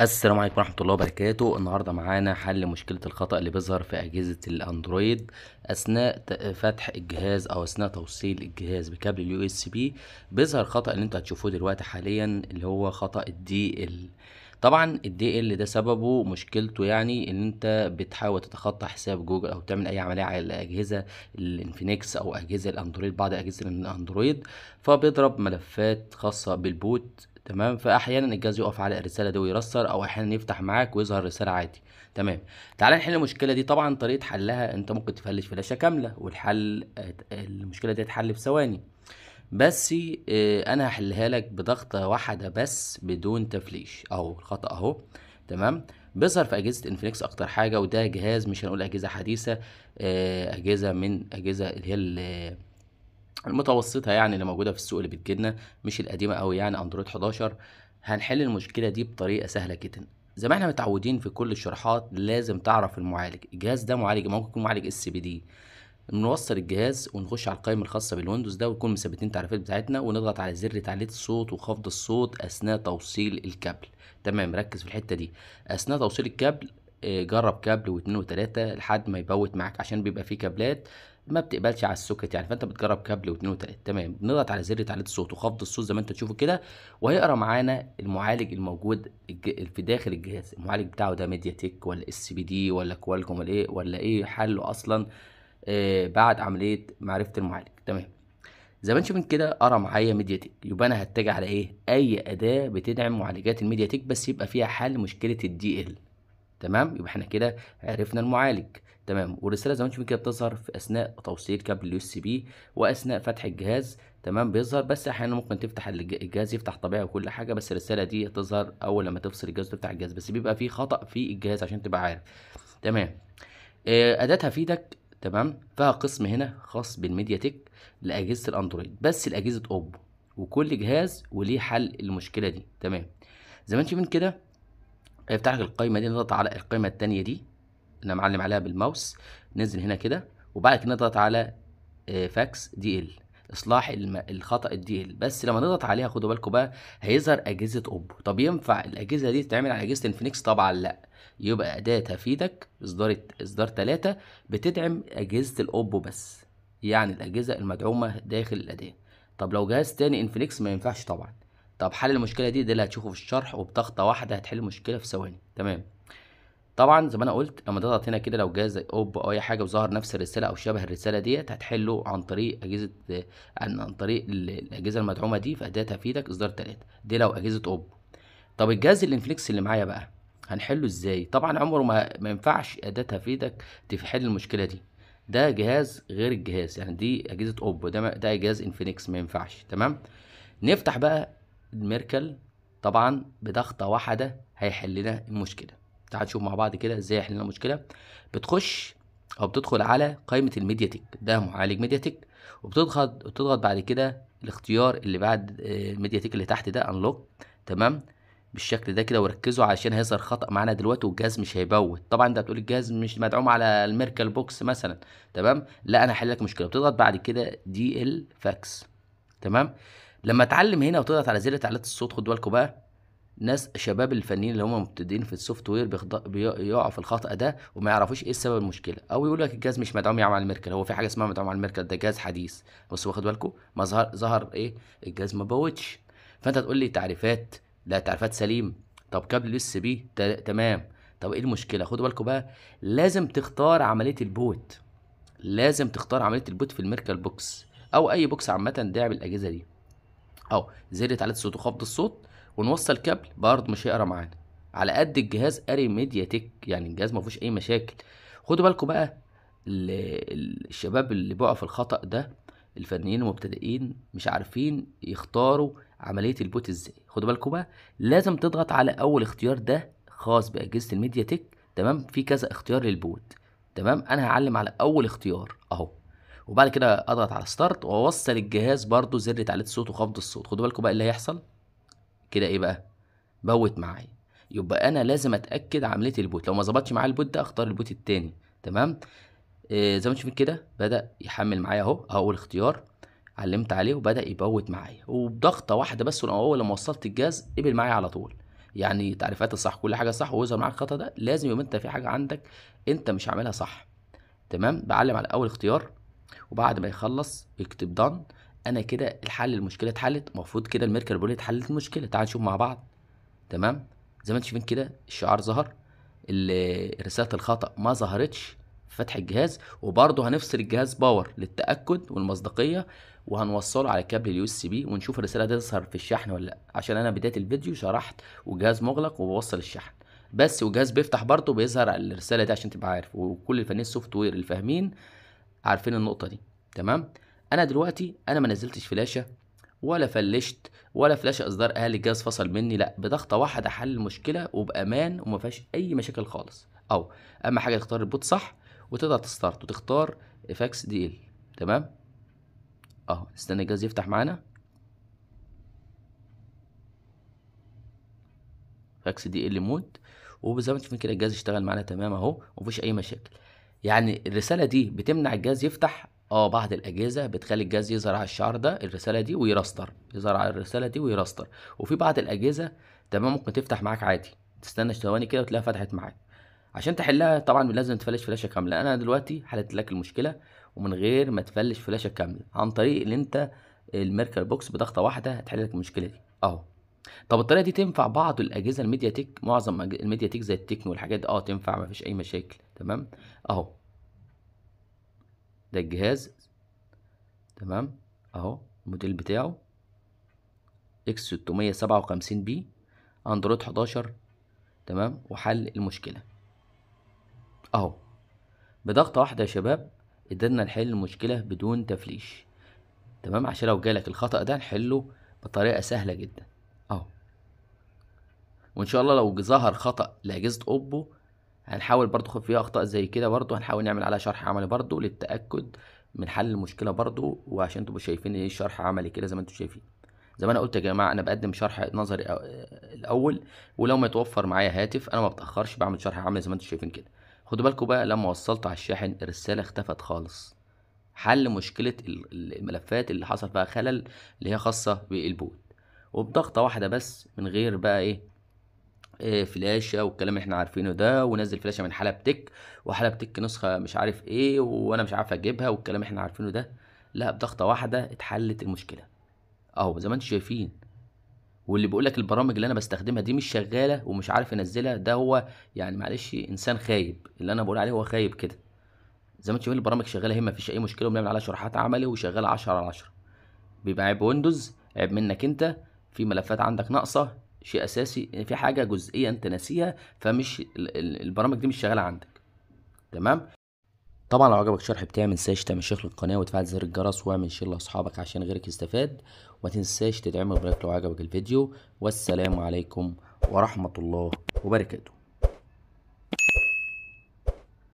السلام عليكم ورحمه الله وبركاته النهارده معانا حل مشكله الخطا اللي بيظهر في اجهزه الاندرويد اثناء فتح الجهاز او اثناء توصيل الجهاز بكابل اليو اس بي بيظهر خطا اللي انتوا هتشوفوه دلوقتي حاليا اللي هو خطا الدي ال طبعا الدي ال ده سببه مشكلته يعني ان انت بتحاول تتخطى حساب جوجل او تعمل اي عمليه على الاجهزه الانفينكس او اجهزه الاندرويد بعض اجهزه الاندرويد فبيضرب ملفات خاصه بالبوت تمام فاحيانا الجهاز يقف على الرساله دي ويرسر او احيانا يفتح معاك ويظهر رساله عادي تمام تعال نحل المشكله دي طبعا طريقه حلها انت ممكن تفلش فلاشه كامله والحل المشكله دي هتحل في ثواني بس آه، انا هحلها لك بضغطه واحده بس بدون تفليش اهو الخطا اهو تمام بيظهر في اجهزه انفينكس اكتر حاجه وده جهاز مش هنقول اجهزه حديثه آه، اجهزه من اجهزه اللي هي المتوسطه يعني اللي موجوده في السوق اللي بتجيلنا مش القديمه قوي يعني اندرويد 11 هنحل المشكله دي بطريقه سهله جدا زي ما احنا متعودين في كل الشرحات لازم تعرف المعالج الجهاز ده معالج ممكن يكون معالج اس بي دي بنوصل الجهاز ونخش على القائمه الخاصه بالويندوز ده ونكون مثبتين التعريفات بتاعتنا ونضغط على زر تعليق الصوت وخفض الصوت اثناء توصيل الكابل تمام ركز في الحته دي اثناء توصيل الكابل آه، جرب كابل واتنين وتلاتة لحد ما يبوت معاك عشان بيبقى فيه كابلات ما بتقبلش على السوكت يعني فانت بتجرب كابل واثنين وثلاثه تمام بنضغط على زر تعليق الصوت وخفض الصوت زي ما انت تشوفه كده وهيقرا معانا المعالج الموجود في داخل الجهاز المعالج بتاعه ده ميديا تك ولا اس بي دي ولا كوالكوم ولا ايه ولا ايه حله اصلا آه بعد عمليه معرفه المعالج تمام زي ما انت من كده قرا معايا ميديا تك يبقى انا هتجه على ايه اي اداه بتدعم معالجات الميديا تك بس يبقى فيها حل مشكله الدي ال تمام يبقى احنا كده عرفنا المعالج تمام والرساله زي ما انتم شايفين كده بتظهر في اثناء توصيل كابل اليو اس بي واثناء فتح الجهاز تمام بيظهر بس احيانا ممكن تفتح الجهاز يفتح طبيعي وكل حاجه بس الرساله دي تظهر اول لما تفصل الجهاز وتفتح الجهاز بس بيبقى في خطا في الجهاز عشان تبقى عارف تمام آه اداه هفيدك تمام فيها قسم هنا خاص بالميديا تك لاجهزه الاندرويد بس لاجهزه اوبو وكل جهاز وليه حل المشكله دي تمام زي ما انت شايفين كده هيفتح لك القايمه دي نضغط على القايمه الثانيه دي انا معلم عليها بالماوس ننزل هنا كده وبعد كده نضغط على آه، فاكس دي ال اصلاح الخطا الدي ال بس لما نضغط عليها خدوا بالكم بقى هيظهر اجهزه اوبو طب ينفع الاجهزه دي تتعمل على اجهزه انفينكس طبعا لا يبقى اداه تفيدك اصدار اصدار 3 بتدعم اجهزه الاوبو بس يعني الاجهزه المدعومه داخل الاداه طب لو جهاز تاني انفينكس ما ينفعش طبعا طب حل المشكله دي ده اللي هتشوفه في الشرح وبضغطه واحده هتحل المشكله في ثواني تمام طبعا زي ما انا قلت لما تضغط هنا كده لو جاز اوب او اي حاجه وظهر نفس الرساله او شبه الرساله ديت هتحله عن طريق اجهزه عن, عن طريق الاجهزه المدعومه دي فاداه تفيدك اصدار 3 دي لو اجهزه اوب طب الجهاز الانفليكس اللي معايا بقى هنحله ازاي طبعا عمره ما ما ينفعش اداه تفيدك تحل المشكله دي ده جهاز غير الجهاز يعني دي اجهزه اوب ده ده جهاز انفينكس ما ينفعش تمام نفتح بقى الميركل طبعا بضغطه واحده هيحل لنا المشكله تعال نشوف مع بعض كده ازاي حللنا المشكله بتخش او بتدخل على قائمه تك ده معالج تك وبتضغط بتضغط بعد كده الاختيار اللي بعد آه، تك اللي تحت ده انلوك تمام بالشكل ده كده وركزوا علشان هيظهر خطأ معانا دلوقتي والجهاز مش هيبوت طبعا انت بتقول الجهاز مش مدعوم على الميركل بوكس مثلا تمام لا انا هحل لك مشكله بتضغط بعد كده دي ال فاكس تمام لما اتعلم هنا وتضغط على زر تعليق الصوت خدوا بالكم بقى ناس شباب الفنيين اللي هم مبتدئين في السوفت وير بيقعوا في الخطأ ده وما يعرفوش ايه سبب المشكله او يقول لك الجهاز مش مدعوم يا عم على الميركل هو في حاجه اسمها مدعوم على الميركل ده جهاز حديث بس واخد بالكم ما ظهر ظهر ايه الجهاز ما بوتش فانت تقول لي تعريفات لا تعريفات سليم طب كابل اس بي تمام طب ايه المشكله خدوا بالكم بقى لازم تختار عمليه البوت لازم تختار عمليه البوت في الميركل بوكس او اي بوكس عامه داعم الاجهزه دي اهو زر تعليق الصوت وخفض الصوت ونوصل كابل برضه مش هيقرا معانا على قد الجهاز قاري ميديا تك يعني الجهاز ما فيهوش اي مشاكل خدوا بالكم بقى الشباب اللي بيقعوا في الخطا ده الفنيين المبتدئين مش عارفين يختاروا عمليه البوت ازاي خدوا بالكم بقى لازم تضغط على اول اختيار ده خاص باجهزه الميديا تك تمام في كذا اختيار للبوت تمام انا هعلم على اول اختيار اهو وبعد كده اضغط على ستارت واوصل الجهاز برضو زر تعليق الصوت وخفض الصوت خدوا بالكم بقى اللي هيحصل كده ايه بقى بوت معايا يبقى انا لازم اتاكد عمليه البوت لو ما ظبطش معايا البوت ده اختار البوت التاني تمام إيه زي ما انتم شايفين كده بدا يحمل معايا اهو اول اختيار علمت عليه وبدا يبوت معايا وبضغطه واحده بس اول لما وصلت الجهاز قبل معايا على طول يعني تعريفات الصح كل حاجه صح ويظهر معاك الخطا ده لازم يبقى انت في حاجه عندك انت مش عاملها صح تمام بعلم على اول اختيار وبعد ما يخلص اكتب done انا كده الحل المشكله اتحلت المفروض كده الميركربوليت حلت المشكله تعال نشوف مع بعض تمام زي ما انتم شايفين كده الشعار ظهر الرساله الخطا ما ظهرتش فتح الجهاز وبرضه هنفصل الجهاز باور للتاكد والمصداقيه وهنوصله على كابل اليو اس بي ونشوف الرساله دي تظهر في الشحن ولا لا عشان انا بدايه الفيديو شرحت وجهاز مغلق وبوصل الشحن بس والجهاز بيفتح برضه بيظهر الرساله دي عشان تبقى عارف وكل الفنانين السوفت وير اللي فاهمين عارفين النقطه دي تمام انا دلوقتي انا ما نزلتش فلاشه ولا فلشت ولا فلاشه اصدار اهل الجهاز فصل مني لا بضغطه واحده حل المشكله وبامان وما فيهاش اي مشاكل خالص او اهم حاجه تختار البوت صح وتقدر تستارت وتختار افاكس دي ال تمام اهو نستنى الجهاز يفتح معانا فاكس دي ال مود وزي ما انتم كده الجهاز اشتغل معانا تمام اهو ومفيش اي مشاكل يعني الرساله دي بتمنع الجهاز يفتح اه بعض الاجهزه بتخلي الجهاز يزرع الشعر ده الرساله دي ويرستر يزرع الرساله دي ويرستر وفي بعض الاجهزه تمام ممكن تفتح معاك عادي تستنى ثواني كده وتلاقيها فتحت معاك عشان تحلها طبعا لازم تفلش فلاشه كامله انا دلوقتي حلت لك المشكله ومن غير ما تفلش فلاشه كامله عن طريق ان انت الميركر بوكس بضغطه واحده هتحل لك المشكله دي اهو طب الطريقه دي تنفع بعض الاجهزه الميديا تك معظم الميديا تك زي التكنو والحاجات دي اه تنفع مفيش اي مشاكل تمام اهو ده الجهاز تمام اهو الموديل بتاعه اكس 657 بي اندرويد 11 تمام وحل المشكله اهو بضغطه واحده يا شباب قدرنا نحل المشكله بدون تفليش تمام عشان لو جالك الخطا ده نحله بطريقه سهله جدا اهو وان شاء الله لو ظهر خطا لاجهزه اوبو هنحاول برضو فيها اخطاء زي كده برضو هنحاول نعمل عليها شرح عملي برضو للتاكد من حل المشكله برضو وعشان تبقوا شايفين ايه الشرح عملي كده زي ما انتم شايفين زي ما انا قلت يا جماعه انا بقدم شرح نظري الاول ولو ما يتوفر معايا هاتف انا ما بتاخرش بعمل شرح عملي زي ما انتم شايفين كده خدوا بالكم بقى لما وصلت على الشاحن الرساله اختفت خالص حل مشكله الملفات اللي حصل فيها خلل اللي هي خاصه بالبوت وبضغطه واحده بس من غير بقى ايه فلاشه والكلام اللي احنا عارفينه ده ونزل فلاشه من حلب تك وحلب تك نسخه مش عارف ايه وانا مش عارف اجيبها والكلام اللي احنا عارفينه ده لا بضغطه واحده اتحلت المشكله اهو زي ما انتم شايفين واللي بيقول لك البرامج اللي انا بستخدمها دي مش شغاله ومش عارف انزلها ده هو يعني معلش انسان خايب اللي انا بقول عليه هو خايب كده زي ما انتم شايفين البرامج شغاله هي مفيش اي مشكله وبنعمل عليها شرحات عملي وشغاله 10 على 10 بيبقى عيب ويندوز عيب منك انت في ملفات عندك ناقصه شيء اساسي يعني في حاجه جزئيه انت ناسيها فمش البرامج دي مش شغاله عندك تمام طبعا لو عجبك الشرح بتاعي تنساش تعمل شير للقناه وتفعل زر الجرس واعمل شير لاصحابك عشان غيرك يستفاد وما تنساش تدعمني بلايك لو عجبك الفيديو والسلام عليكم ورحمه الله وبركاته